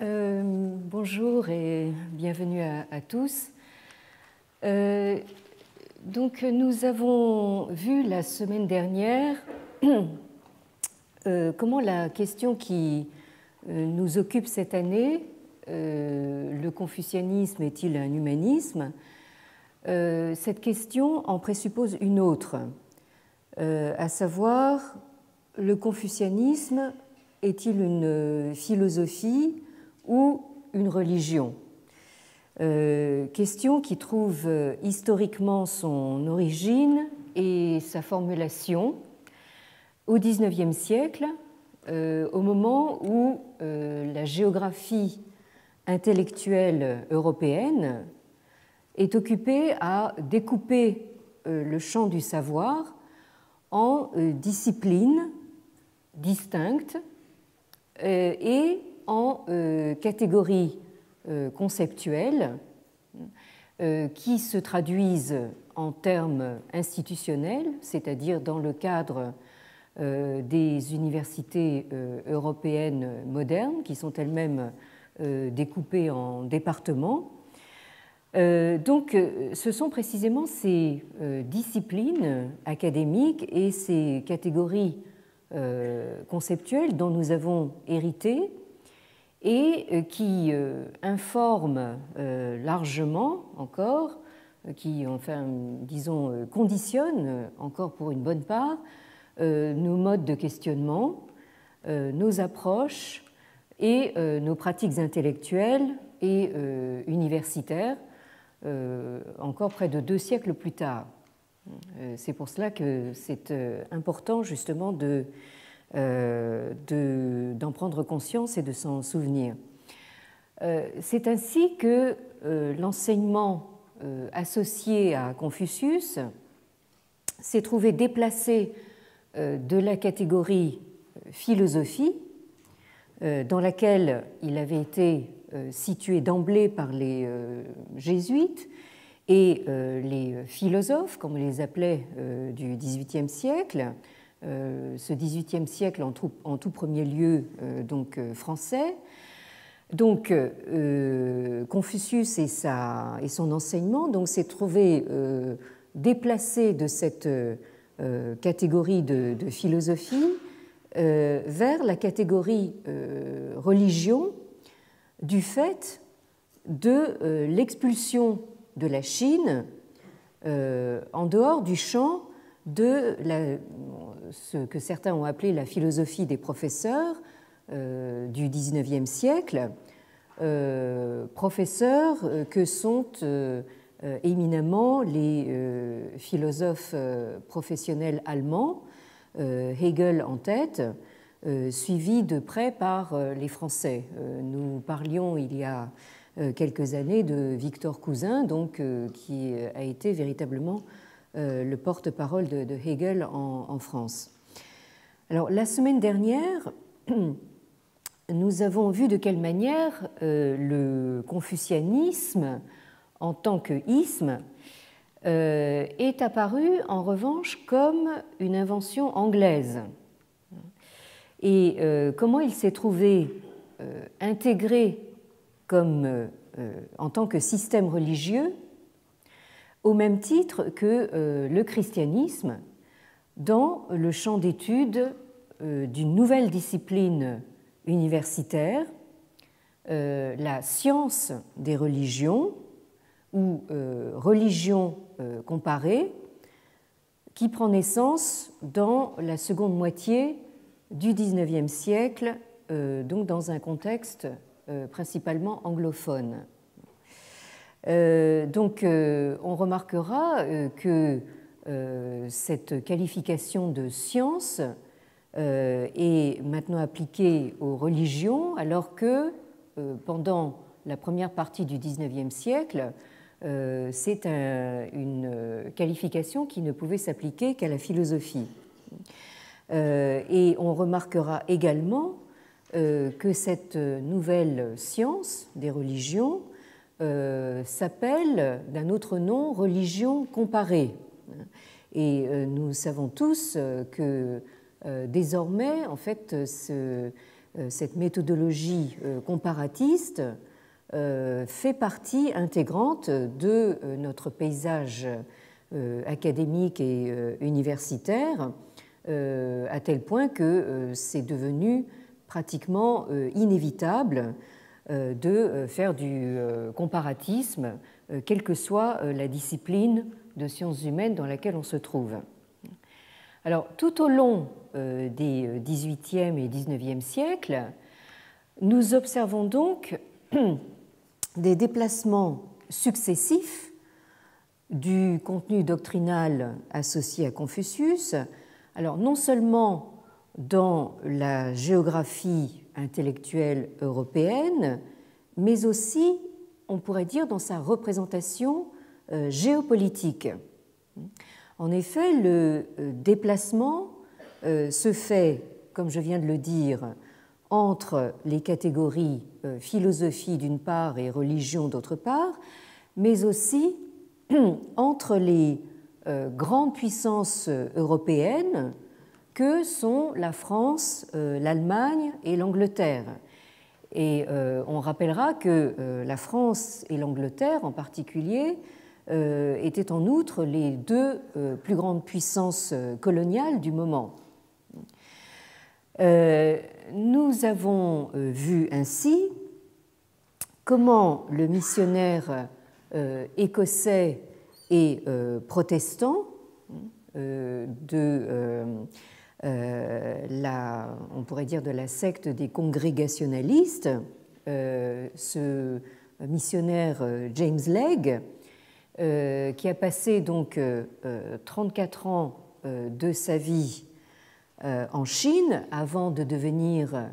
Euh, bonjour et bienvenue à, tous. Euh, donc, nous avons vu la semaine dernière euh, comment la question qui nous occupe cette année, le confucianisme est-il un humanisme Cette question en présuppose une autre, à savoir le confucianisme est-il une euh, philosophie ou une religion euh, Question qui trouve euh, historiquement son origine et sa formulation au XIXe siècle, au moment où la géographie intellectuelle européenne est occupée à découper le champ du savoir en disciplines distinctes euh, et en euh, catégories euh, conceptuelles qui se traduisent en termes institutionnels, c'est-à-dire dans le cadre des universités européennes modernes, qui sont elles-mêmes découpées en départements. Donc ce sont précisément ces disciplines académiques et ces catégories euh, conceptuel dont nous avons hérité et euh, qui euh, informe largement encore, qui enfin, disons, conditionne encore pour une bonne part nos modes de questionnement, nos approches et nos pratiques intellectuelles et universitaires, encore près de deux siècles plus tard. Euh, c'est pour cela que c'est euh, important justement euh, d'en prendre conscience et de s'en souvenir. c'est ainsi que l'enseignement associé à Confucius s'est trouvé déplacé de la catégorie philosophie, dans laquelle il avait été situé d'emblée par les jésuites, et euh, les philosophes, comme on les appelait euh, du XVIIIe siècle, euh, ce XVIIIe siècle en tout, premier lieu donc français, donc, Confucius et, sa, et, son enseignement donc, s'est trouvé déplacé de cette catégorie de, de philosophie vers la catégorie religion du fait de l'expulsion de la Chine euh, en dehors du champ de ce que certains ont appelé la philosophie des professeurs euh, du du e siècle, euh, professeurs que sont éminemment les philosophes professionnels allemands, Hegel en tête, suivi de près par les Français. nous parlions il y a euh, quelques années de Victor Cousin, donc, euh, qui euh, a été véritablement le porte-parole de, Hegel en, France. Alors, la semaine dernière, nous avons vu de quelle manière le confucianisme, en tant que isme, est apparu en revanche comme une invention anglaise. Et comment il s'est trouvé intégré comme, euh, euh, en tant que système religieux, au même titre que euh, le christianisme, dans le champ d'étude d'une nouvelle discipline universitaire, la science des religions ou religion comparée, qui prend naissance dans la seconde moitié du XIXe siècle, donc dans un contexte euh, principalement anglophones. Euh, donc euh, on remarquera que cette qualification de science est maintenant appliquée aux religions, alors que pendant la première partie du XIXe siècle, c'est une qualification qui ne pouvait s'appliquer qu'à la philosophie. et on remarquera également euh, que cette nouvelle science des religions euh, s'appelle d'un autre nom religion comparée. Et euh, nous savons tous que désormais, en fait, cette méthodologie comparatiste fait partie intégrante de notre paysage académique et universitaire, à tel point que c'est devenu pratiquement euh, inévitable euh, de euh, faire du comparatisme, quelle que soit la discipline de sciences humaines dans laquelle on se trouve. Alors, tout au long des 18e et 19e siècles, nous observons donc des déplacements successifs du contenu doctrinal associé à Confucius, alors non seulement dans la géographie intellectuelle européenne, mais aussi, on pourrait dire, dans sa représentation euh, géopolitique. En effet, le euh, déplacement euh, se fait, comme je viens de le dire, entre les catégories philosophie d'une part et religion d'autre part, mais aussi entre les grandes puissances européennes, que sont la France, euh, l'Allemagne et l'Angleterre. Et euh, on rappellera que euh, la France et l'Angleterre en particulier étaient en outre les deux plus grandes puissances coloniales du moment. nous avons vu ainsi comment le missionnaire écossais et protestant de euh, la, on pourrait dire de la secte des congrégationalistes, euh, ce missionnaire euh, James Legge, qui a passé donc 34 ans de sa vie en Chine avant de devenir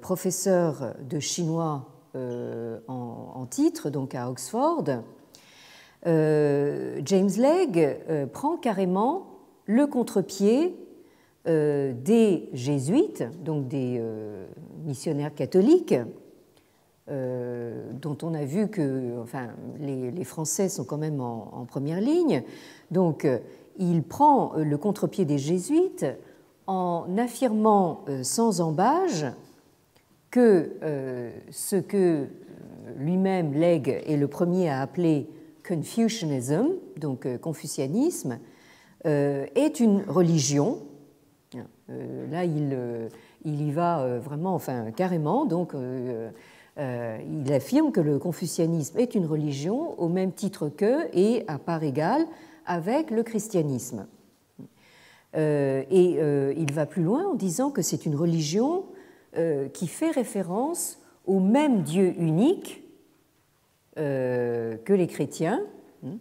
professeur de chinois en, titre, donc à Oxford. James Legge prend carrément le contre-pied euh, des jésuites, donc des euh, missionnaires catholiques, euh, dont on a vu que enfin, les, Français sont quand même en, première ligne. Donc il prend le contre-pied des jésuites en affirmant sans embâge que ce que lui-même Legge est le premier à appeler Confucianism, donc confucianisme, est une religion euh, là, euh, il, y va euh, vraiment, enfin, carrément. Donc, il affirme que le confucianisme est une religion au même titre que et à part égale avec le christianisme. et il va plus loin en disant que c'est une religion qui fait référence au même Dieu unique que les chrétiens. Hein,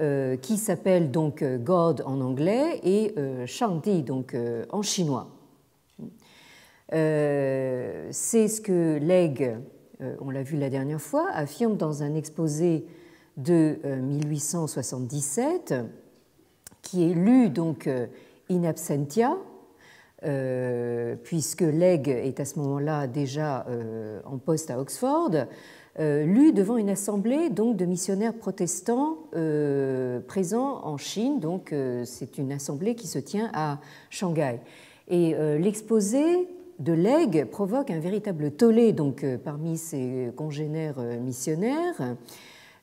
euh, qui s'appelle donc euh, God en anglais et euh, Shangdi donc en chinois. C'est ce que Legge, on l'a vu la dernière fois, affirme dans un exposé de 1877 qui est lu donc in absentia, puisque Legge est à ce moment-là déjà en poste à Oxford. Euh, lu devant une assemblée donc de missionnaires protestants euh, présents en Chine. Donc euh, c'est une assemblée qui se tient à Shanghai. Et l'exposé de Leg provoque un véritable tollé donc, parmi ses congénères missionnaires.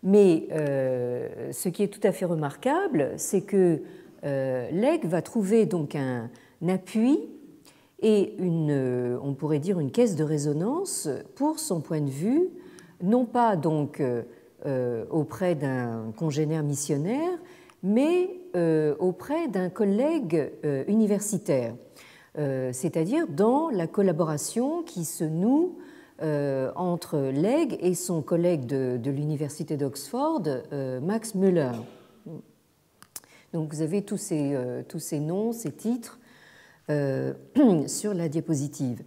Mais ce qui est tout à fait remarquable, c'est que euh, Legge va trouver donc un, appui et une, on pourrait dire une caisse de résonance pour son point de vue non pas donc euh, euh, auprès d'un congénère missionnaire, mais euh, auprès d'un collègue universitaire, c'est-à-dire dans la collaboration qui se noue entre Legge et son collègue de, l'université d'Oxford, Max Müller. Donc vous avez tous ces, tous ces noms, ces titres sur la diapositive.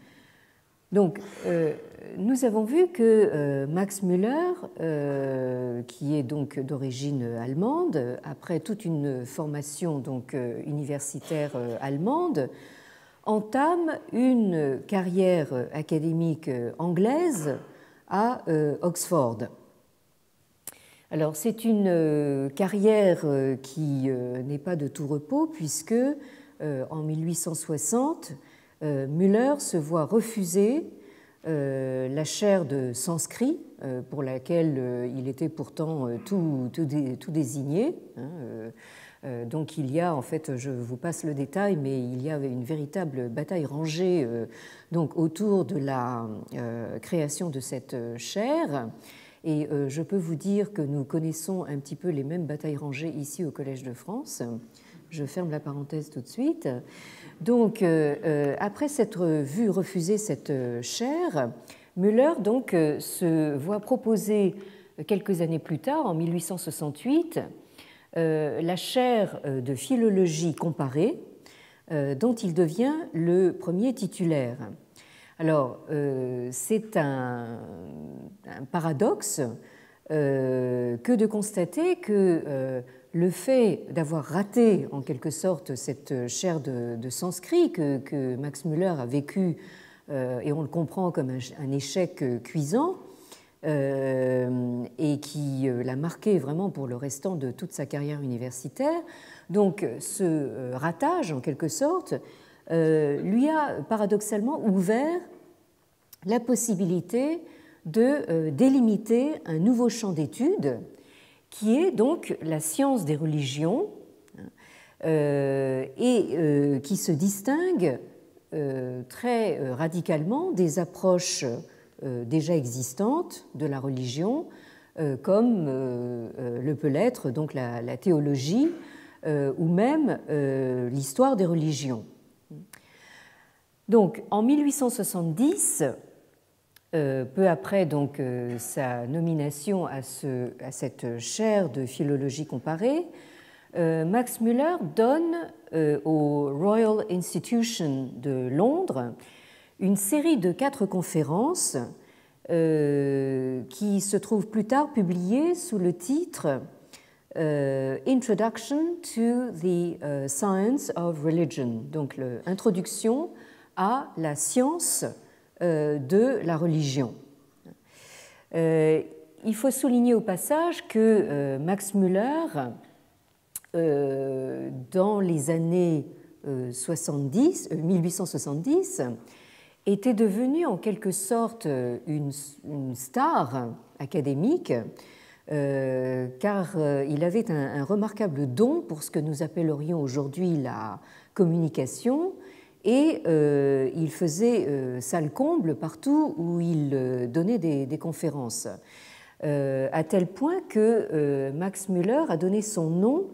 Donc, nous avons vu que euh, Max Müller, euh, qui est donc d'origine allemande, après toute une formation donc euh, universitaire allemande, entame une carrière académique anglaise à Oxford. Alors c'est une carrière qui n'est pas de tout repos puisque en 1860, Müller se voit refuser euh, la chaire de sanskrit, euh, pour laquelle euh, il était pourtant tout, désigné. Hein, donc il y a, en fait, je vous passe le détail, mais il y avait une véritable bataille rangée donc, autour de la création de cette chaire. Et je peux vous dire que nous connaissons un petit peu les mêmes batailles rangées ici au Collège de France. Je ferme la parenthèse tout de suite. Donc, euh, euh, après s'être vu refuser cette euh, chaire, Müller donc, se voit proposer quelques années plus tard, en 1868, la chaire de philologie comparée, dont il devient le premier titulaire. Alors, c'est un, paradoxe euh, que de constater que euh, le fait d'avoir raté en quelque sorte cette chaire de, de sanskrit que, Max Müller a vécu, euh, et on le comprend comme un, échec cuisant, et qui l'a marqué vraiment pour le restant de toute sa carrière universitaire. Donc ce ratage, en quelque sorte, lui a paradoxalement ouvert la possibilité de euh, délimiter un nouveau champ d'étude qui est donc la science des religions hein, euh, et euh, qui se distingue très radicalement des approches déjà existantes de la religion, comme le peut l'être donc la, la théologie ou même l'histoire des religions. Donc en 1870, euh, peu après donc, euh, sa nomination à, cette chaire de philologie comparée, euh, Max Müller donne au Royal Institution de Londres une série de quatre conférences qui se trouvent plus tard publiées sous le titre Introduction to the Science of Religion, donc l'introduction à la science euh, de la religion. Euh, il faut souligner au passage que euh, Max Müller, dans les années 1870, était devenu en quelque sorte une, star académique, car il avait un, remarquable don pour ce que nous appellerions aujourd'hui la communication, et euh, il faisait euh, salle comble partout où il euh, donnait des, conférences, à tel point que Max Müller a donné son nom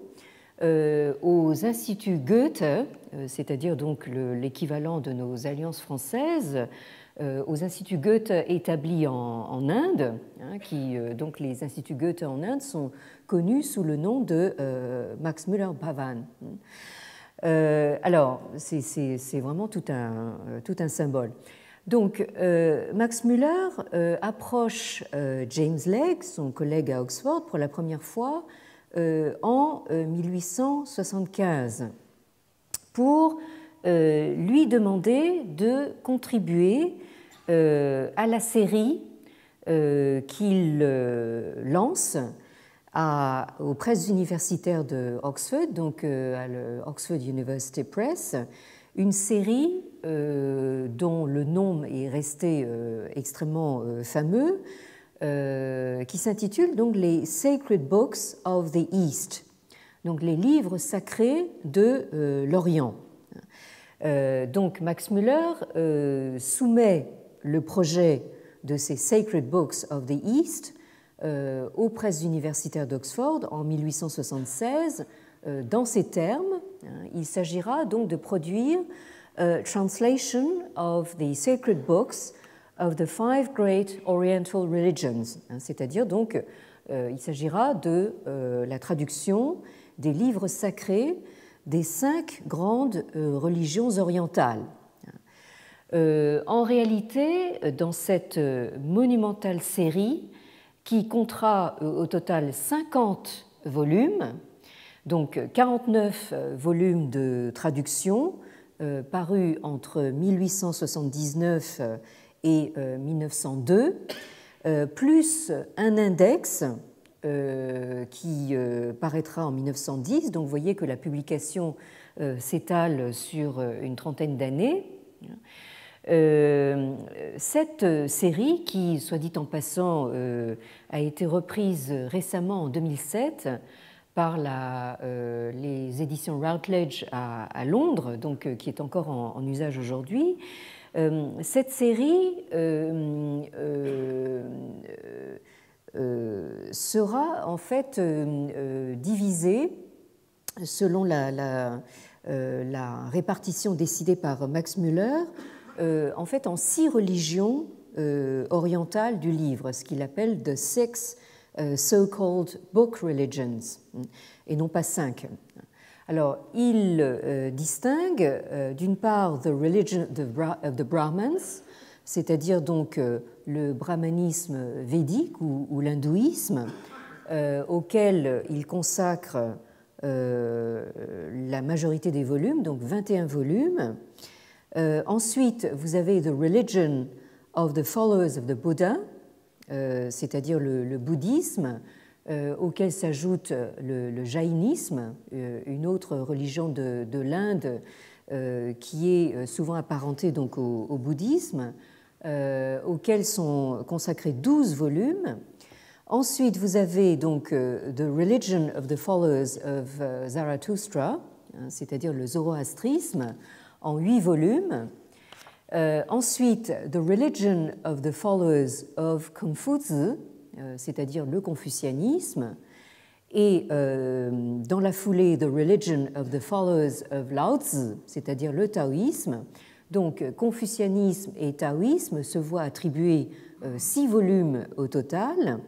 aux instituts Goethe, c'est-à-dire donc l'équivalent de nos alliances françaises, aux instituts Goethe établis en, Inde, hein, qui donc les instituts Goethe en Inde sont connus sous le nom de Max Müller-Bavan. Euh, alors, c'est vraiment tout un, euh, symbole. Donc, euh, Max Müller approche James Legge, son collègue à Oxford, pour la première fois en 1875 pour lui demander de contribuer à la série qu'il lance à, aux presses universitaires de Oxford, donc euh, à l'Oxford University Press, une série euh, dont le nom est resté euh, extrêmement fameux, qui s'intitule donc les Sacred Books of the East, donc les livres sacrés de l'Orient. donc Max Müller soumet le projet de ces Sacred Books of the East euh, aux presses universitaires d'Oxford en 1876 euh, dans ces termes. Hein, il s'agira donc de produire euh, translation of the sacred books of the five great oriental religions, hein, c'est-à-dire donc il s'agira de la traduction des livres sacrés des cinq grandes religions orientales. Hein. En réalité, dans cette monumentale série, qui comptera euh, au total 50 volumes, donc 49 euh, volumes de traduction euh, parus entre 1879 et 1902, plus un index qui paraîtra en 1910. Donc vous voyez que la publication s'étale sur une trentaine d'années. Euh, cette série, qui, soit dit en passant, euh, a été reprise récemment en 2007 par euh, les éditions Routledge à, Londres, donc, qui est encore en, usage aujourd'hui, cette série sera en fait divisée selon la, la, répartition décidée par Max Müller euh, en fait en six religions euh, orientales du livre, ce qu'il appelle the six euh, so-called book religions, et non pas cinq. Alors, il distingue d'une part the religion of the, Brahmins c'est-à-dire donc le brahmanisme védique ou, ou l'hindouisme, auquel il consacre la majorité des volumes, donc 21 volumes, euh, ensuite, vous avez The Religion of the Followers of the Buddha, euh, c'est-à-dire le, bouddhisme, euh, auquel s'ajoute le, jainisme, une autre religion de, l'Inde qui est souvent apparentée donc au, bouddhisme, auquel sont consacrés 12 volumes. Ensuite, vous avez donc The Religion of the Followers of Zarathustra, hein, c'est-à-dire le zoroastrisme, en huit volumes. Euh, ensuite, The Religion of the Followers of Confucius, euh, c'est-à-dire le confucianisme, et euh, dans la foulée The Religion of the Followers of Lao Tzu, c'est-à-dire le taoïsme. Donc, confucianisme et taoïsme se voient attribuer six volumes au total.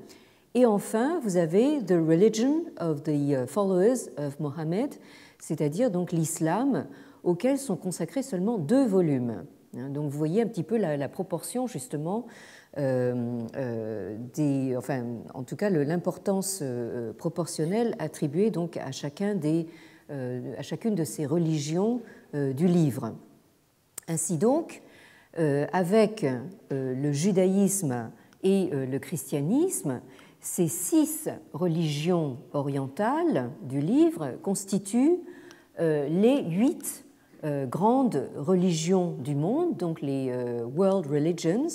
Et enfin, vous avez The Religion of the Followers of Mohammed, c'est-à-dire donc l'islam auxquels sont consacrés seulement deux volumes. Hein, donc vous voyez un petit peu la, proportion justement euh, euh, des, enfin en tout cas l'importance euh, proportionnelle attribuée donc à chacun des, à chacune de ces religions du livre. Ainsi donc, avec le judaïsme et le christianisme, ces six religions orientales du livre constituent les huit euh, grandes religions du monde, donc les euh, world religions,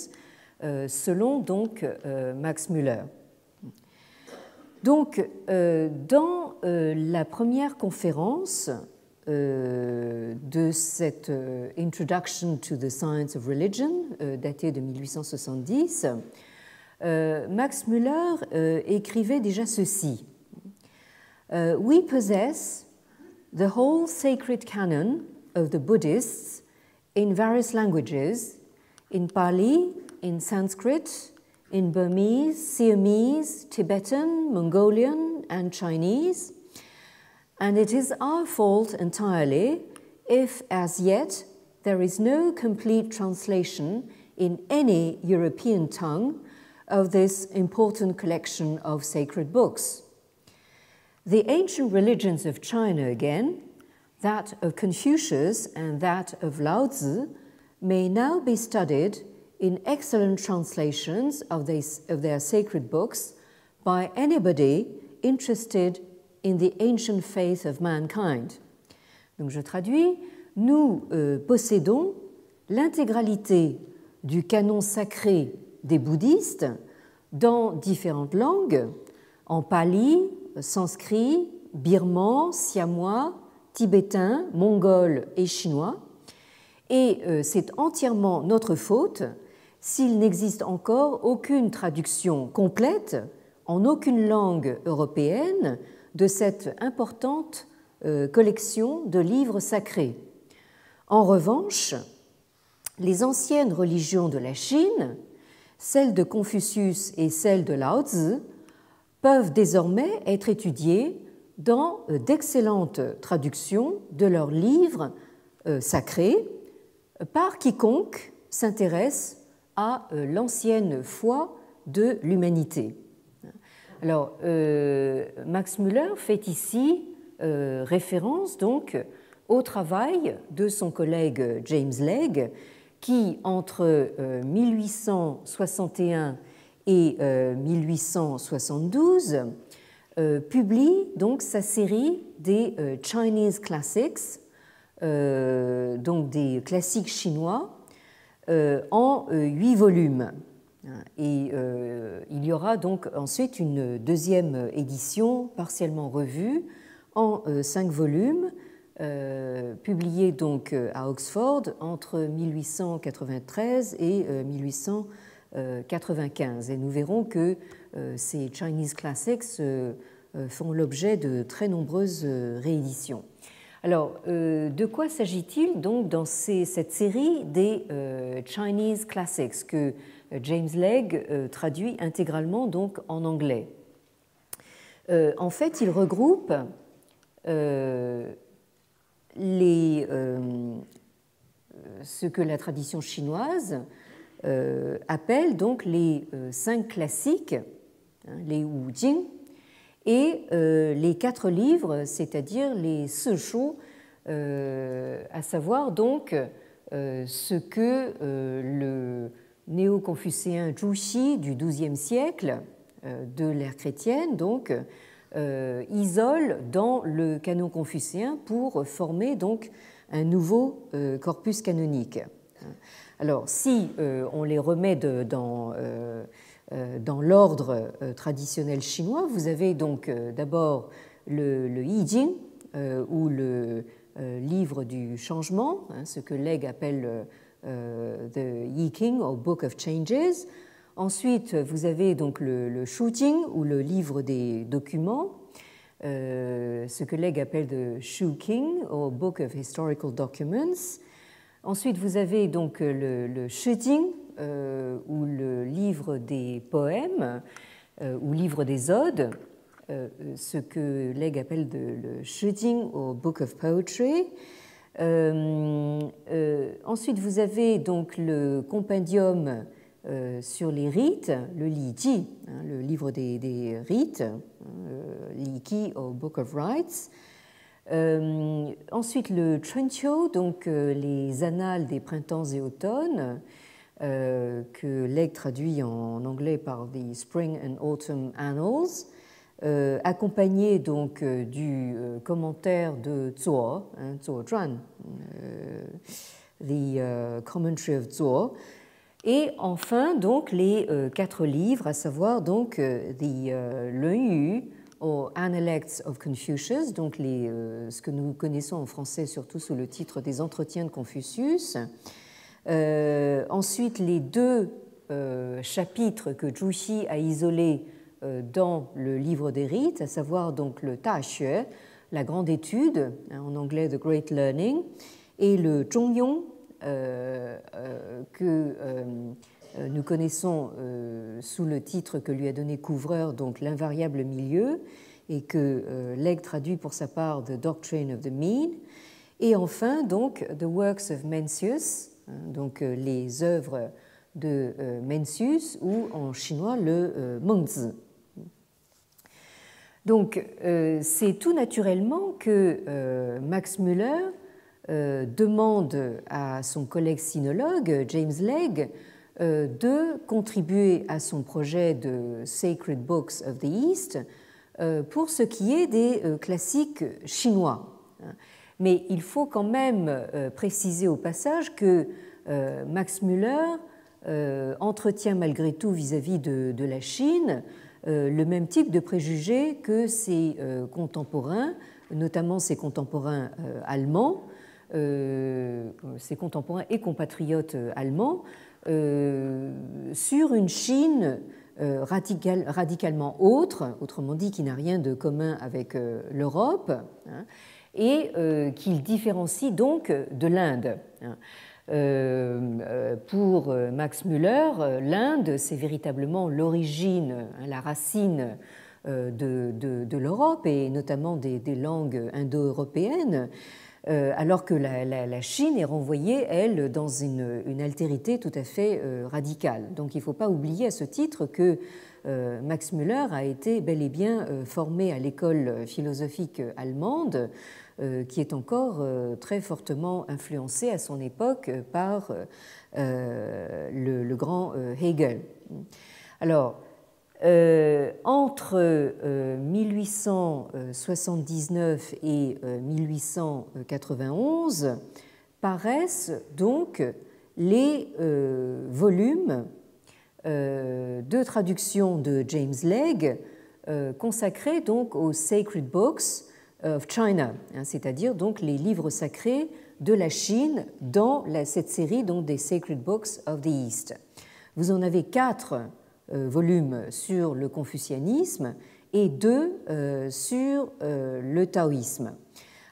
euh, selon donc Max Müller. Donc, dans la première conférence de cette Introduction to the Science of Religion, datée de 1870, Max Müller écrivait déjà ceci. We possess the whole sacred canon of the Buddhists in various languages, in Pali, in Sanskrit, in Burmese, Siamese, Tibetan, Mongolian, and Chinese. And it is our fault entirely if, as yet, there is no complete translation in any European tongue of this important collection of sacred books. The ancient religions of China, again, that of Confucius and that of Lao Tzu, may now be studied in excellent translations of, of their sacred books by anybody interested in the ancient faith of mankind. Donc je traduis, nous euh, possédons l'intégralité du canon sacré des bouddhistes dans différentes langues, en pali, sanskrit, birman, siamois, tibétains, mongols et chinois. Et euh, c'est entièrement notre faute s'il n'existe encore aucune traduction complète en aucune langue européenne de cette importante euh, collection de livres sacrés. En revanche, les anciennes religions de la Chine, celles de Confucius et celles de Lao peuvent désormais être étudiées dans euh, d'excellentes traductions de leurs livres euh, sacrés par quiconque s'intéresse à euh, l'ancienne foi de l'humanité. Alors, Max Müller fait ici référence donc au travail de son collègue James Legge, qui entre 1861 et 1872 euh, publie donc sa série des euh, Chinese Classics, euh, donc des classiques chinois, en huit volumes. Hein, et il y aura donc ensuite une deuxième édition partiellement revue en cinq volumes, publiée donc à Oxford entre 1893 et 1893. 95. Euh, Et nous verrons que euh, ces Chinese Classics euh, font l'objet de très nombreuses rééditions. Alors, de quoi s'agit-il donc dans cette série des Chinese Classics que James Legge traduit intégralement donc en anglais En fait, il regroupe les, ce que la tradition chinoise euh, appelle donc les euh, cinq classiques, hein, les Wu Jing, et euh, les quatre livres, c'est-à-dire les Sechou, à savoir donc ce que le néo-confucéen Zhu du XIIe siècle de l'ère chrétienne, donc, isole dans le canon confucéen pour former donc un nouveau corpus canonique. Alors, si euh, on les remet euh, euh, dans, l'ordre traditionnel chinois, vous avez donc d'abord le, le Yi Jing, ou le livre du changement, hein, ce que Legge appelle The Yi King, ou Book of Changes. Ensuite, vous avez donc le, le Jing, ou le livre des documents, ce que appelle The Shu King, ou Book of Historical Documents. Ensuite, vous avez donc euh, le, le euh, ou le livre des poèmes, euh, ou livre des odes, ce que Legge appelle de, le shooting » ou Book of Poetry. ensuite, vous avez donc le compendium sur les rites, le « li-ji », le livre des, rites rites, Liki ou Book of Rites. Euh, ensuite, le Chunqiu, donc euh, les annales des printemps et automnes, euh, que Legge traduit en anglais par The Spring and Autumn Annals, accompagné donc du commentaire de Zuo, hein, Zuo Zhuan, The Commentary of Zuo, et enfin donc les quatre livres, à savoir donc The Lun Yu, aux Analects of Confucius, donc euh, ce que nous connaissons en français surtout sous le titre des Entretiens de Confucius. Euh, ensuite, les deux euh, chapitres que Zhu a isolés dans le livre des rites, à savoir donc le Ta Xue, la grande étude, hein, en anglais The Great Learning, et le Zhongyong, que euh, nous connaissons euh, sous le titre que lui a donné Couvreur, donc l'invariable milieu, et que euh, Legge traduit pour sa part The Doctrine of the Mean. Et enfin, donc, The Works of Mencius, hein, donc les œuvres de Mencius, ou en chinois le Mengzi. Donc, c'est tout naturellement que Max Müller demande à son collègue sinologue, James Legge, euh, de contribuer à son projet de Sacred Books of the East euh, pour ce qui est des euh, classiques chinois. Hein. Mais il faut quand même préciser au passage que Max Müller entretient malgré tout vis-à-vis de, la Chine le même type de préjugés que ses contemporains, notamment ses contemporains allemands, ses contemporains et compatriotes allemands, euh, sur une Chine euh, radicalement autre, autrement dit qui n'a rien de commun avec euh, l'Europe, hein, et qu'il différencie donc de l'Inde. Hein. pour Max Müller, l'Inde, c'est véritablement l'origine, hein, la racine de, l'Europe et notamment des langues indo-européennes. Euh, alors que la, Chine est renvoyée, elle, dans une, altérité tout à fait euh, radicale. Donc il ne faut pas oublier à ce titre que euh, Max Müller a été bel et bien formé à l'école philosophique allemande, qui est encore très fortement influencée à son époque par le, grand Hegel. Alors, euh, entre 1879 euh, et 1891 euh, paraissent donc les volumes de traduction de James Legge consacrés donc aux Sacred Books of China, hein, c'est-à-dire donc les livres sacrés de la Chine dans cette série donc des Sacred Books of the East. Vous en avez quatre euh, volume sur le confucianisme et deux euh, sur euh, le taoïsme.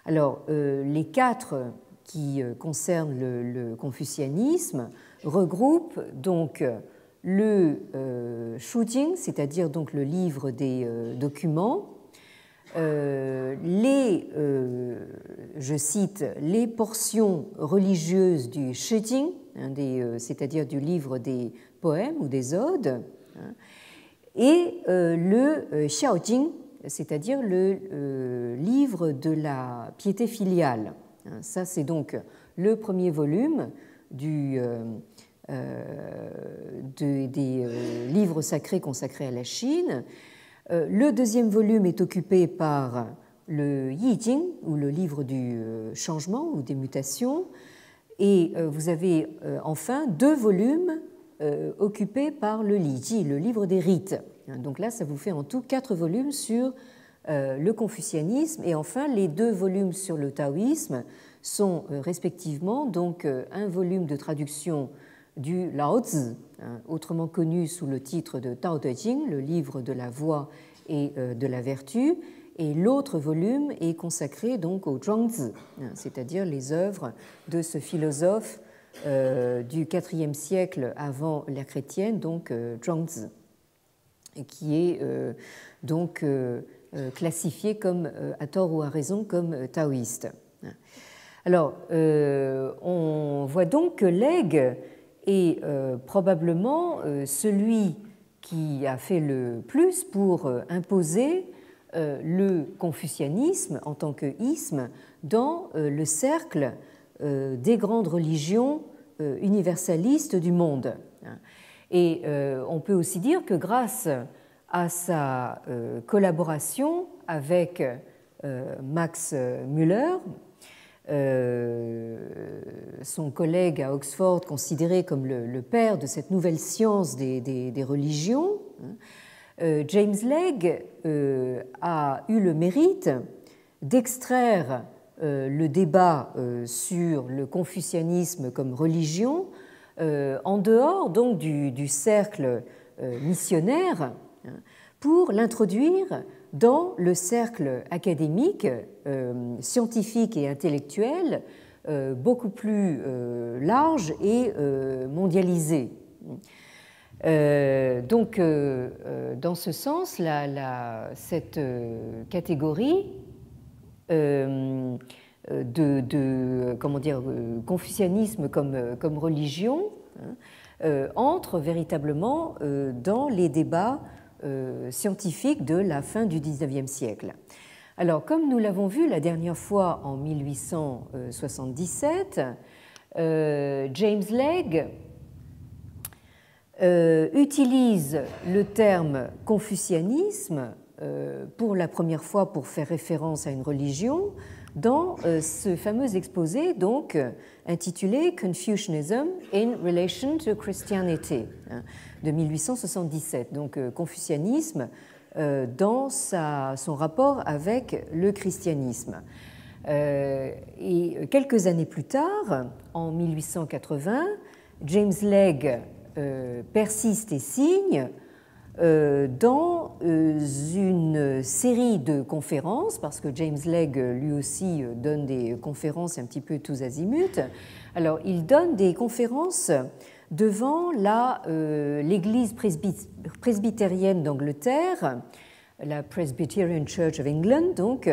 Alors, les quatre qui concernent le, confucianisme regroupent donc le euh, Shujing, c'est-à-dire donc le livre des documents, les, je cite, les portions religieuses du shujing, Jing, hein, c'est-à-dire du livre des poèmes ou des odes, Hein. Et euh, le euh, Xiaojing, c'est-à-dire le euh, livre de la piété filiale. Hein. Ça, c'est donc le premier volume du, des livres sacrés consacrés à la Chine. le deuxième volume est occupé par le Yi Jing, ou le livre du changement ou des mutations. Et vous avez enfin deux volumes euh, occupé par le Ji, le livre des rites. Hein, donc là, ça vous fait en tout quatre volumes sur euh, le confucianisme et enfin les deux volumes sur le taoïsme sont euh, respectivement donc un volume de traduction du Lao Tzu, hein, autrement connu sous le titre de Tao Te Ching, le livre de la voie et de la vertu, et l'autre volume est consacré donc au Zhuangzi, hein, c'est-à-dire les œuvres de ce philosophe euh, du IVe siècle avant la chrétienne, donc euh, Zhuangzi, qui est euh, donc classifié comme, à tort ou à raison, comme taoïste. Alors, on voit donc que l'aigle est probablement celui qui a fait le plus pour imposer le confucianisme en tant que isme dans le cercle euh, des grandes religions euh, universalistes du monde. Et euh, on peut aussi dire que grâce à sa collaboration avec Max Müller, son collègue à Oxford considéré comme le, père de cette nouvelle science des, religions, hein, James Legge a eu le mérite d'extraire euh, le débat euh, sur le confucianisme comme religion euh, en dehors donc du, cercle missionnaire hein, pour l'introduire dans le cercle académique, scientifique et intellectuel beaucoup plus large et mondialisé. donc, dans ce sens, cette catégorie euh, euh, de, comment dire, euh, confucianisme comme, comme religion hein, entre véritablement dans les débats scientifiques de la fin du XIXe siècle. Alors, comme nous l'avons vu la dernière fois en 1877, James Legge utilise le terme confucianisme euh, pour la première fois pour faire référence à une religion dans euh, ce fameux exposé donc euh, intitulé Confucianism in relation to Christianity hein, de 1877 donc confucianisme dans son rapport avec le christianisme. Et quelques années plus tard, en 1880, James Legge persiste et signe euh, dans euh, une série de conférences, parce que James Legg lui aussi euh, donne des conférences un petit peu tous azimuts. Alors, il donne des conférences devant l'Église presbytérienne d'Angleterre, la Presbyterian Church of England, donc,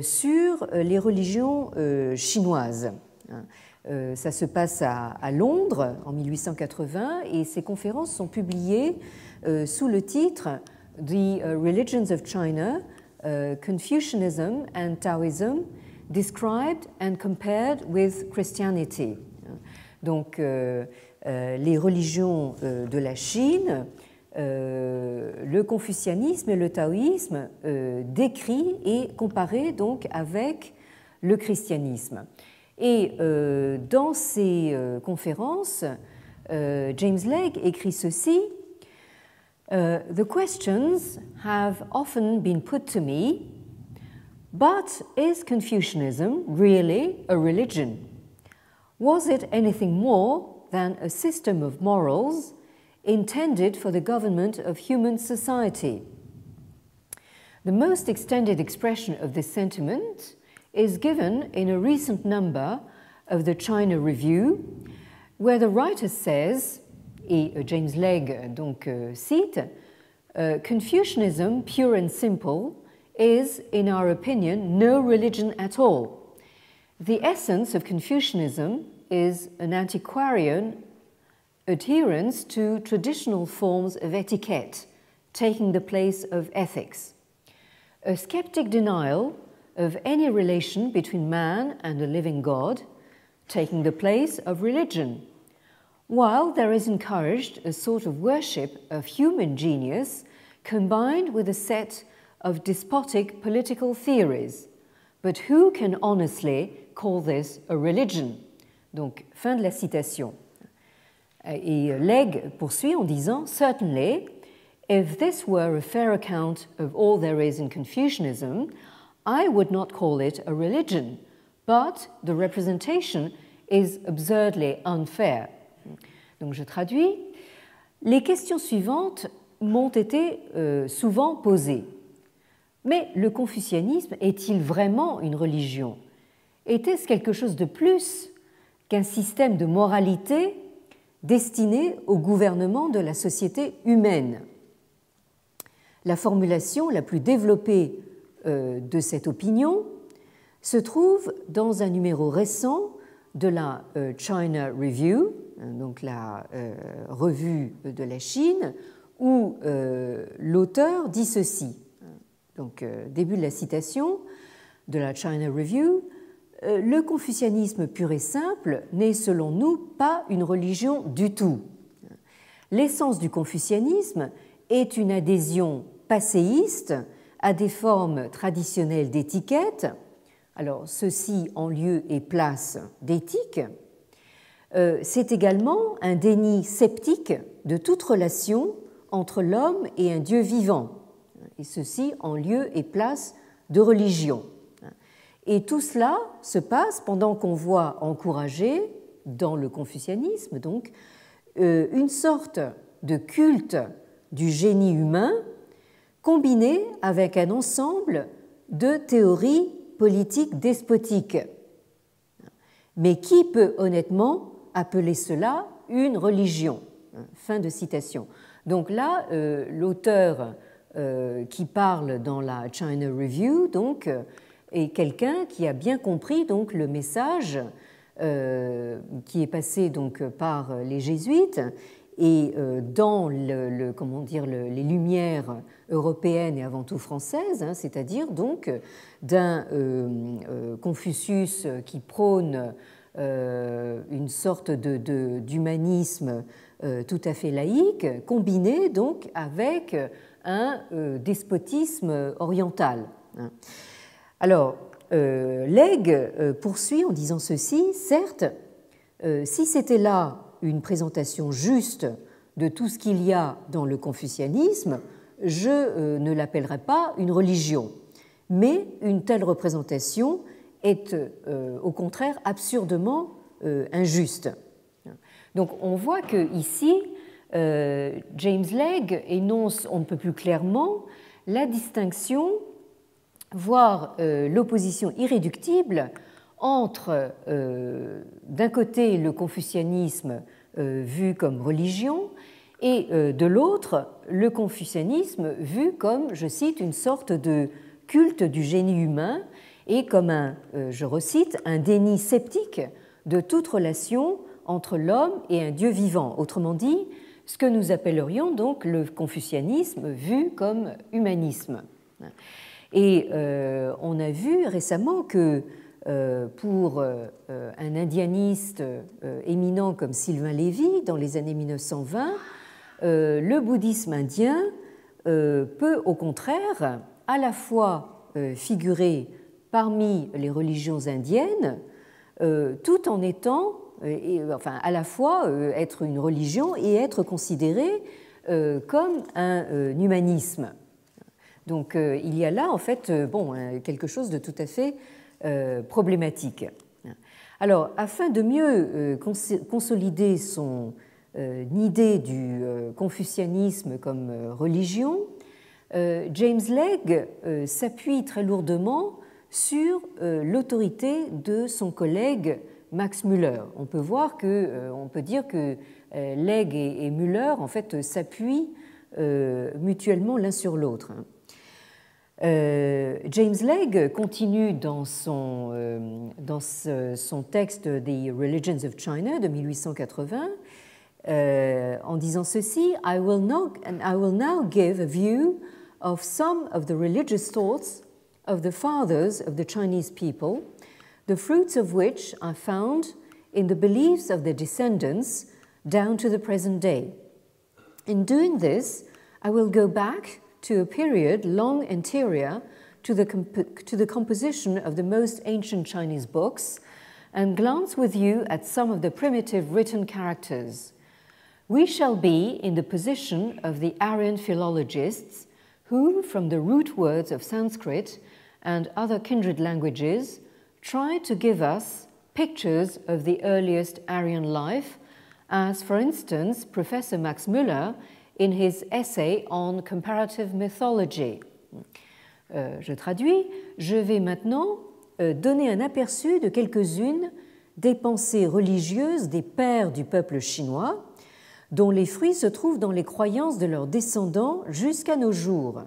sur les religions chinoises. Hein. ça se passe à Londres en 1880 et ces conférences sont publiées euh, sous le titre The euh, Religions of China, euh, Confucianism and Taoism Described and Compared with Christianity. Donc, les religions de la Chine, le confucianisme et le taoïsme décrit et comparé donc avec le christianisme. Et dans ces conférences, James Legge écrit ceci Uh, the questions have often been put to me, but is Confucianism really a religion? Was it anything more than a system of morals intended for the government of human society? The most extended expression of this sentiment is given in a recent number of the China Review, where the writer says, et euh, James Legge euh, donc euh, cite Confucianism, pure and simple, is, in our opinion, no religion at all. The essence of Confucianism is an antiquarian adherence to traditional forms of etiquette, taking the place of ethics. A skeptic denial of any relation between man and a living God, taking the place of religion. While there is encouraged a sort of worship of human genius combined with a set of despotic political theories. But who can honestly call this a religion? Donc, fin de la citation. Et euh, Legge poursuit en disant Certainly, if this were a fair account of all there is in Confucianism, I would not call it a religion, but the representation is absurdly unfair. Donc je traduis. Les questions suivantes m'ont été euh, souvent posées. Mais le confucianisme est-il vraiment une religion Était-ce quelque chose de plus qu'un système de moralité destiné au gouvernement de la société humaine La formulation la plus développée euh, de cette opinion se trouve dans un numéro récent de la euh, China Review, euh, donc la euh, revue de la Chine, où euh, l'auteur dit ceci. Donc, début de la citation de la China Review. Le confucianisme pur et simple n'est, selon nous, pas une religion du tout. L'essence du confucianisme est une adhésion passéiste à des formes traditionnelles d'étiquette, alors ceci en lieu et place d'éthique, euh, c'est également un déni sceptique de toute relation entre l'homme et un Dieu vivant, et ceci en lieu et place de religion. Et tout cela se passe pendant qu'on voit encourager, dans le confucianisme donc, euh, une sorte de culte du génie humain combiné avec un ensemble de théories politiques despotiques. Mais qui peut honnêtement appeler cela une religion. Fin de citation. Donc là, euh, l'auteur euh, qui parle dans la China Review donc, euh, est quelqu'un qui a bien compris donc, le message qui est passé donc, par les jésuites et dans le, comment dire, les lumières européennes et avant tout françaises, hein, c'est-à-dire donc d'un Confucius qui prône euh, une sorte d'humanisme de, euh, tout à fait laïque, combiné donc avec un euh, despotisme oriental. Hein. Alors, Legge poursuit en disant ceci, certes, si c'était là une présentation juste de tout ce qu'il y a dans le confucianisme, je ne l'appellerais pas une religion, mais une telle représentation est euh, au contraire absurdement euh, injuste. Donc on voit que ici, euh, James Legge énonce on ne peut plus clairement la distinction, voire l'opposition irréductible entre, d'un côté, le confucianisme vu comme religion, et de l'autre, le confucianisme vu comme, je cite, une sorte de culte du génie humain et comme un, euh, je recite, un déni sceptique de toute relation entre l'homme et un Dieu vivant. Autrement dit, ce que nous appellerions donc le confucianisme vu comme humanisme. Et euh, on a vu récemment que euh, pour un indianiste éminent comme Sylvain Lévy, dans les années 1920, le bouddhisme indien peut au contraire à la fois figurer parmi les religions indiennes, euh, tout en étant, euh, euh, enfin, à la fois être une religion et être considérée comme un humanisme. Donc il y a là, en fait, bon, quelque chose de tout à fait problématique. Alors, afin de mieux consolider son idée du confucianisme comme religion, James Legge s'appuie très lourdement sur euh, l'autorité de son collègue Max Müller. On peut voir que, euh, on peut dire que euh, Legge et Müller en fait s'appuient mutuellement l'un sur l'autre. Hein. James Legg continue dans, son, dans son texte The Religions of China de 1880 en disant ceci I will, now, and I will now give a view of some of the religious thoughts of the fathers of the Chinese people, the fruits of which are found in the beliefs of their descendants down to the present day. In doing this, I will go back to a period long anterior to the, to the composition of the most ancient Chinese books and glance with you at some of the primitive written characters. We shall be in the position of the Aryan philologists who, from the root words of Sanskrit, and other kindred languages try to give us pictures of the earliest Aryan life, as, for instance, Professor Max Müller in his essay on comparative mythology. Euh, je traduis, je vais maintenant euh, donner un aperçu de quelques-unes des pensées religieuses des pères du peuple chinois, dont les fruits se trouvent dans les croyances de leurs descendants jusqu'à nos jours.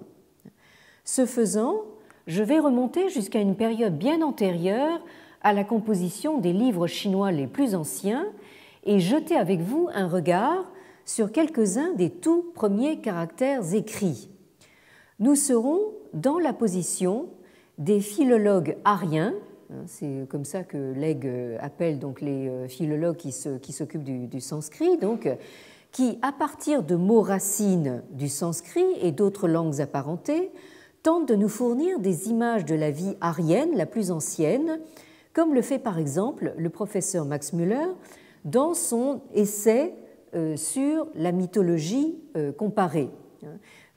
Ce faisant, je vais remonter jusqu'à une période bien antérieure à la composition des livres chinois les plus anciens et jeter avec vous un regard sur quelques-uns des tout premiers caractères écrits. Nous serons dans la position des philologues ariens, hein, c'est comme ça que Legge euh, appelle donc les euh, philologues qui, s'occupent du, du, sanskrit, donc, qui, à partir de mots racines du sanskrit et d'autres langues apparentées, tente de nous fournir des images de la vie arienne la plus ancienne, comme le fait par exemple le professeur Max Müller dans son essai euh, sur la mythologie euh, comparée.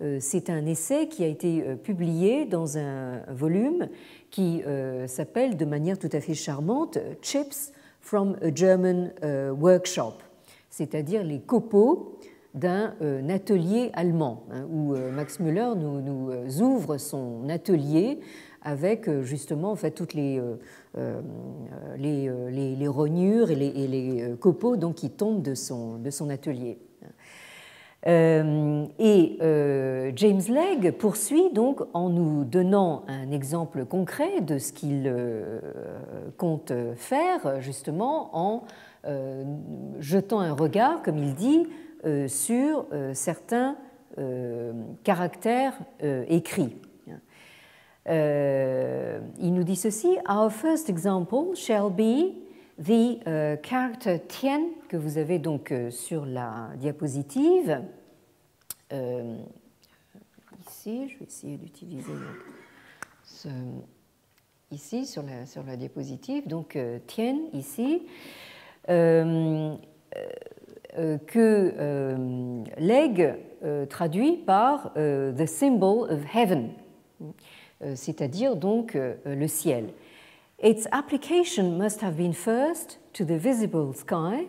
Euh, c'est un essai qui a été publié dans un volume qui s'appelle de manière tout à fait charmante Chips from a German Workshop, c'est-à-dire les copeaux d'un euh, atelier allemand, hein, où euh, Max Müller nous, euh, ouvre son atelier avec justement toutes les, rognures et les, copeaux donc, qui tombent de son, atelier. et James Legg poursuit donc en nous donnant un exemple concret de ce qu'il compte faire justement en jetant un regard, comme il dit, euh, sur euh, certains euh, caractères écrits. il nous dit ceci Our first example shall be the character tien que vous avez donc sur la diapositive. ici, je vais essayer d'utiliser ici sur la, sur la diapositive, donc tien ici. Euh, euh, que euh, leg euh, traduit par the symbol of heaven, c'est-à-dire donc le ciel. Its application must have been first to the visible sky,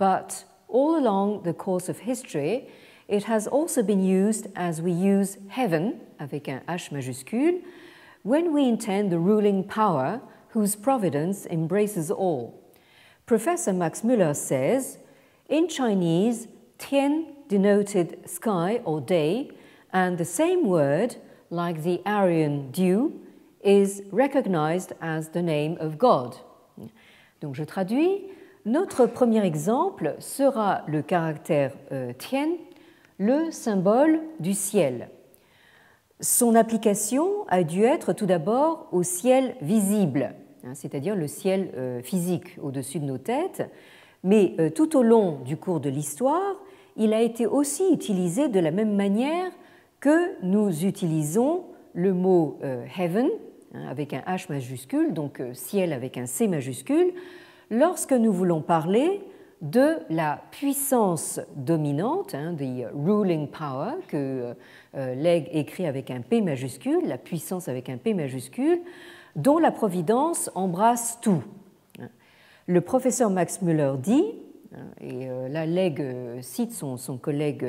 but all along the course of history, it has also been used as we use heaven, avec un H majuscule, when we intend the ruling power whose providence embraces all. Professor Max Müller says en chinois, « tian denoted sky or day, and the same word, like the Aryan dew, is recognized as the name of God. Donc je traduis, notre premier exemple sera le caractère euh, tian, le symbole du ciel. Son application a dû être tout d'abord au ciel visible, hein, c'est-à-dire le ciel euh, physique au-dessus de nos têtes, mais euh, tout au long du cours de l'histoire, il a été aussi utilisé de la même manière que nous utilisons le mot euh, heaven hein, avec un H majuscule, donc euh, ciel avec un C majuscule, lorsque nous voulons parler de la puissance dominante, des hein, the ruling power, que Legge écrit avec un P majuscule, la puissance avec un P majuscule, dont la providence embrasse tout, le professeur Max Müller dit, euh, et euh, là Legge euh, cite son, collègue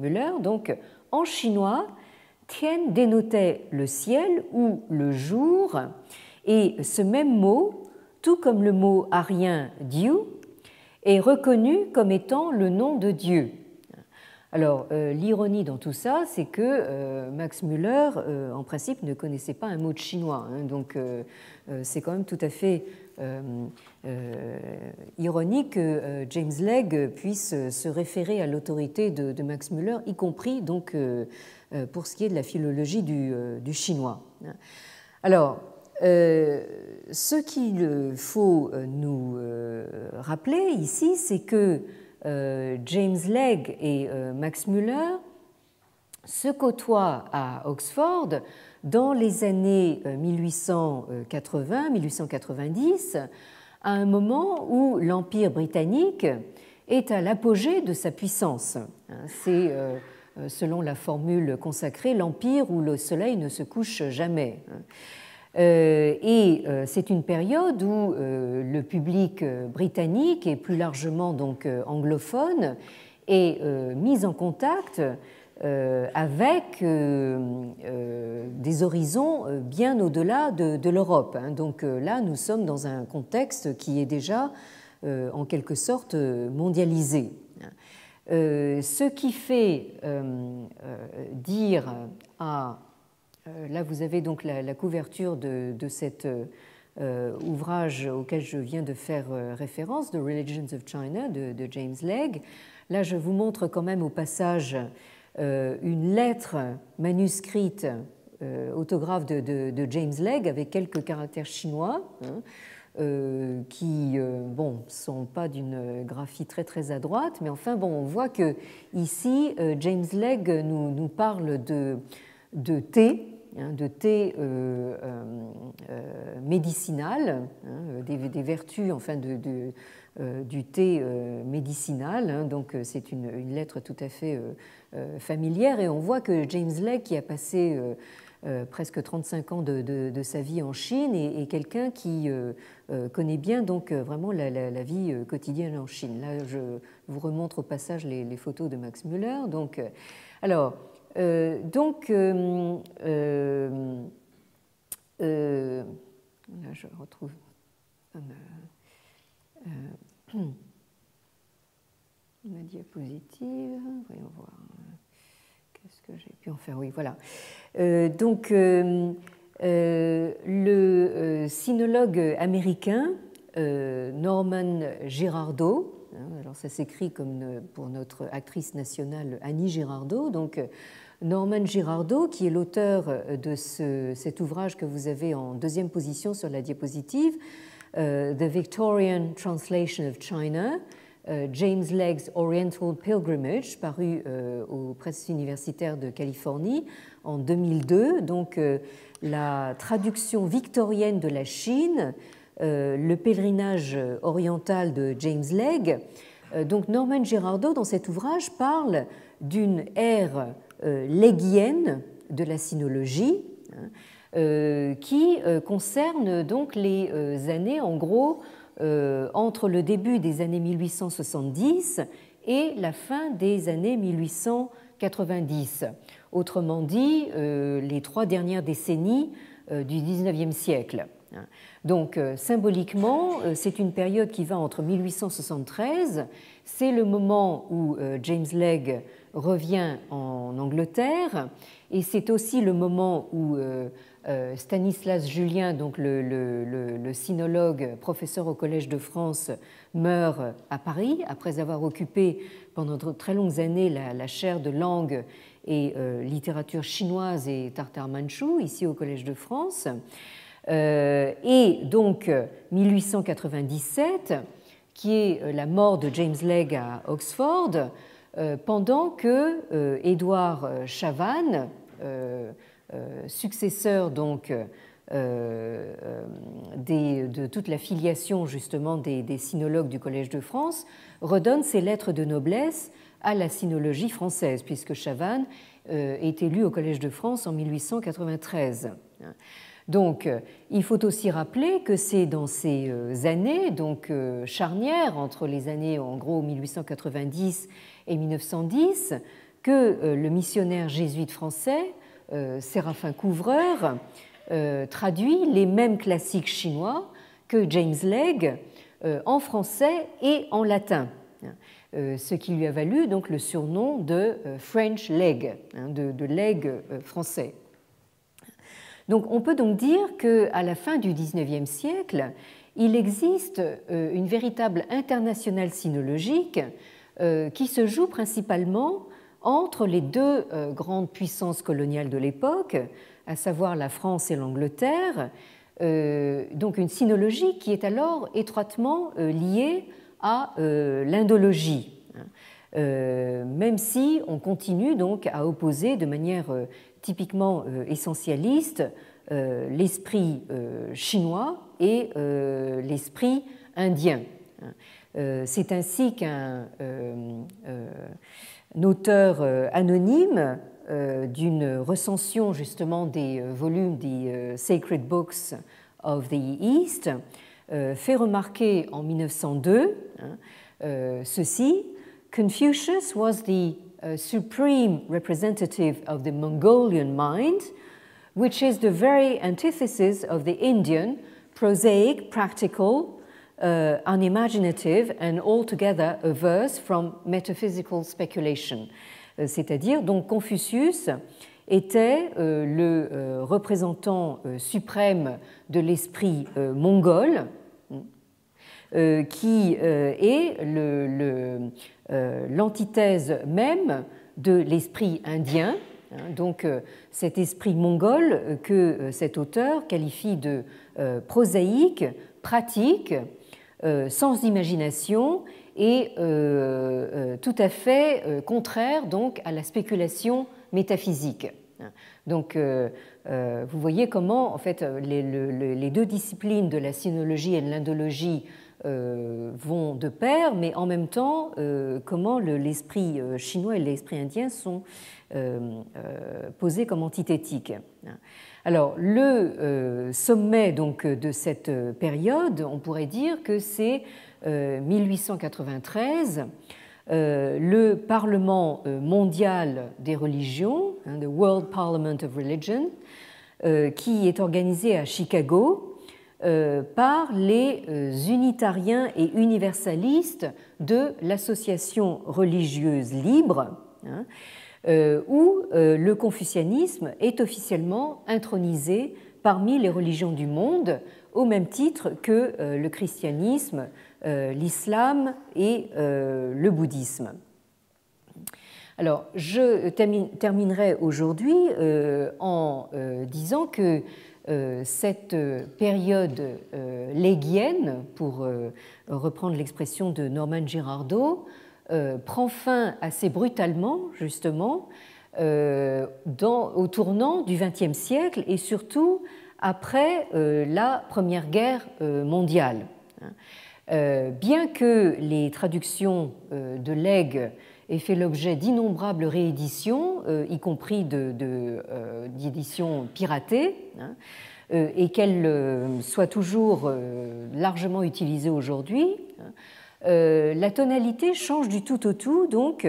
Müller, donc en chinois, Tian dénotait le ciel ou le jour, et ce même mot, tout comme le mot arien Dieu, est reconnu comme étant le nom de Dieu. Alors, l'ironie dans tout ça, c'est que Max Müller, en principe, ne connaissait pas un mot de chinois. Hein, donc, c'est quand même tout à fait euh, euh, ironique que euh, James Legge puisse se référer à l'autorité de, Max Müller, y compris donc pour ce qui est de la philologie du, chinois. Alors, ce qu'il faut nous rappeler ici, c'est que James Legge et Max Müller se côtoie à Oxford dans les années 1880-1890, euh, à un moment où l'Empire britannique est à l'apogée de sa puissance. Hein, c'est, euh, euh, selon la formule consacrée, l'Empire où le soleil ne se couche jamais. Hein. Et c'est une période où le public britannique et plus largement donc anglophone est mis en contact euh, avec euh, euh, des horizons bien au-delà de, l'Europe. Hein. Donc là, nous sommes dans un contexte qui est déjà en quelque sorte mondialisé. Hein. ce qui fait dire à... Là, vous avez donc la, couverture de, cet ouvrage auquel je viens de faire référence, The Religions of China, de, de James Legge. Là, je vous montre quand même au passage euh, une lettre manuscrite euh, autographe de, James Legg avec quelques caractères chinois hein, euh, qui ne bon sont pas d'une graphie très très adroite mais enfin bon on voit que ici James Legg nous, parle de, de thé hein, de thé médicinal hein, des, vertus enfin de, du thé médicinal donc c'est une, lettre tout à fait euh, familière. Et on voit que James Lake qui a passé euh, euh, presque 35 ans de, sa vie en Chine, est, quelqu'un qui connaît bien donc vraiment la, vie quotidienne en Chine. Là, je vous remontre au passage les, photos de Max Müller. Donc, alors, donc, je retrouve. Ma diapositive, voyons voir que j'ai pu en faire Oui, voilà. Euh, donc, euh, euh, le sinologue américain Norman Girardeau, hein, alors ça s'écrit comme pour notre actrice nationale Annie Girardeau, donc Norman Girardeau, qui est l'auteur de cet ouvrage que vous avez en deuxième position sur la diapositive, The Victorian Translation of China, euh, James Legg's Oriental Pilgrimage, paru euh, aux presses universitaires de Californie en 2002, donc euh, la traduction victorienne de la Chine, le pèlerinage oriental de James Legg. Donc Norman Gerardo, dans cet ouvrage, parle d'une ère légienne de la sinologie hein, qui concerne donc les années en gros euh, entre le début des années 1870 et la fin des années 1890. Autrement dit, euh, les trois dernières décennies euh, du 19e siècle. Donc symboliquement, c'est une période qui va entre 1873, c'est le moment où James Legge revient en Angleterre et c'est aussi le moment où euh, euh, Stanislas Julien, donc le, sinologue professeur au Collège de France, meurt à Paris après avoir occupé pendant de très longues années la, chaire de langue et euh, littérature chinoise et tartare manchou ici au Collège de France. et donc 1897, qui est la mort de James Legge à Oxford, euh, pendant que euh, Édouard euh, Chavannes, successeur donc de toute la filiation justement des, sinologues du Collège de France, redonne ses lettres de noblesse à la sinologie française, puisque Chavannes est élu au Collège de France en 1893. Donc, il faut aussi rappeler que c'est dans ces années, donc charnières entre les années en gros 1890 et 1910 que euh, le missionnaire jésuite français, euh, Séraphin Couvreur, euh, traduit les mêmes classiques chinois que James Legge en français et en latin, ce qui lui a valu donc le surnom de French Legge, hein, de, de Legge français. Donc on peut donc dire qu'à la fin du XIXe siècle, il existe une véritable internationale sinologique euh, qui se joue principalement entre les deux euh, grandes puissances coloniales de l'époque, à savoir la France et l'Angleterre, euh, donc une sinologie qui est alors étroitement liée à l'indologie, hein. même si on continue donc à opposer de manière typiquement essentialiste l'esprit chinois et l'esprit indien. Hein. Euh, c'est ainsi qu'un euh, euh, auteur anonyme d'une recension justement des volumes des Sacred Books of the East fait remarquer en 1902 hein, ceci Confucius was the supreme representative of the Mongolian mind, which is the very antithesis of the Indian, prosaic, practical, Uh, unimaginative and altogether averse from metaphysical speculation. Uh, c'est-à-dire, donc Confucius était euh, le euh, représentant euh, suprême de l'esprit mongol, hein, qui est l'antithèse même de l'esprit indien, hein. donc cet esprit mongol que cet auteur qualifie de prosaïque, pratique, euh, sans imagination et euh, euh, tout à fait contraire donc à la spéculation métaphysique. Donc, vous voyez comment, en fait, les, les, deux disciplines de la sinologie et de l'indologie euh, vont de pair, mais en même temps, euh, comment l'esprit euh, chinois et l'esprit indien sont posés comme antithétiques. Alors, le sommet donc, de cette période, on pourrait dire que c'est 1893. le Parlement mondial des religions, hein, the World Parliament of Religion, qui est organisé à Chicago euh, par les euh, unitariens et universalistes de l'association religieuse libre, hein, euh, où le confucianisme est officiellement intronisé parmi les religions du monde, au même titre que le christianisme, l'islam et le bouddhisme. Alors, je terminerai aujourd'hui en disant que euh, cette euh, période euh, léguienne, pour reprendre l'expression de Norman Girardot, prend fin assez brutalement, justement, au tournant du XXe siècle et surtout après la Première Guerre mondiale. Bien que les traductions de Leg et fait l'objet d'innombrables rééditions, euh, y compris d'éditions de, euh, d'éditions piratées, hein, euh, et qu'elle soit toujours largement utilisée aujourd'hui. Hein. la tonalité change du tout au tout, donc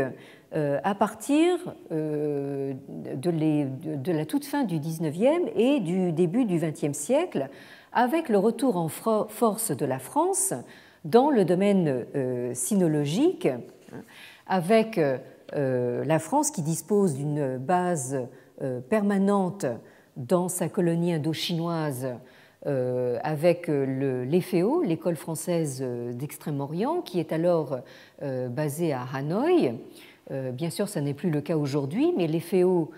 à partir de, de, la toute fin du 19e et du début du 20e siècle, avec le retour en force de la France dans le domaine sinologique. Hein avec euh, euh, la France qui dispose d'une base euh, permanente dans sa colonie indo-chinoise avec l'EFEO, l'école française d'Extrême-Orient, qui est alors basée à Hanoï. bien sûr, ça n'est plus le cas aujourd'hui, mais l'EFEO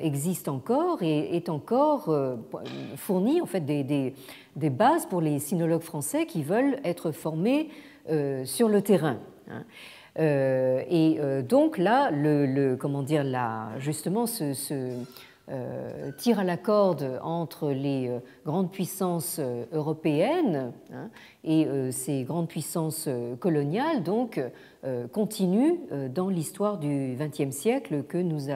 existe encore et est encore fourni en fait des, bases pour les sinologues français qui veulent être formés sur le terrain. Hein. Euh, et euh, donc là, le, comment dire, justement, ce, ce euh, tir à la corde entre les grandes puissances européennes hein, et ces grandes puissances coloniales, donc, continue dans l'histoire du XXe siècle que nous,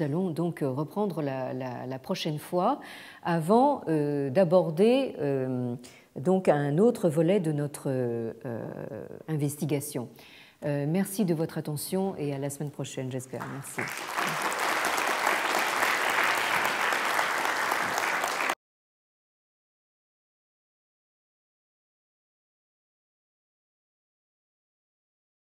allons donc reprendre la, la prochaine fois, avant d'aborder donc un autre volet de notre investigation. Euh, merci de votre attention et à la semaine prochaine, j'espère. Merci.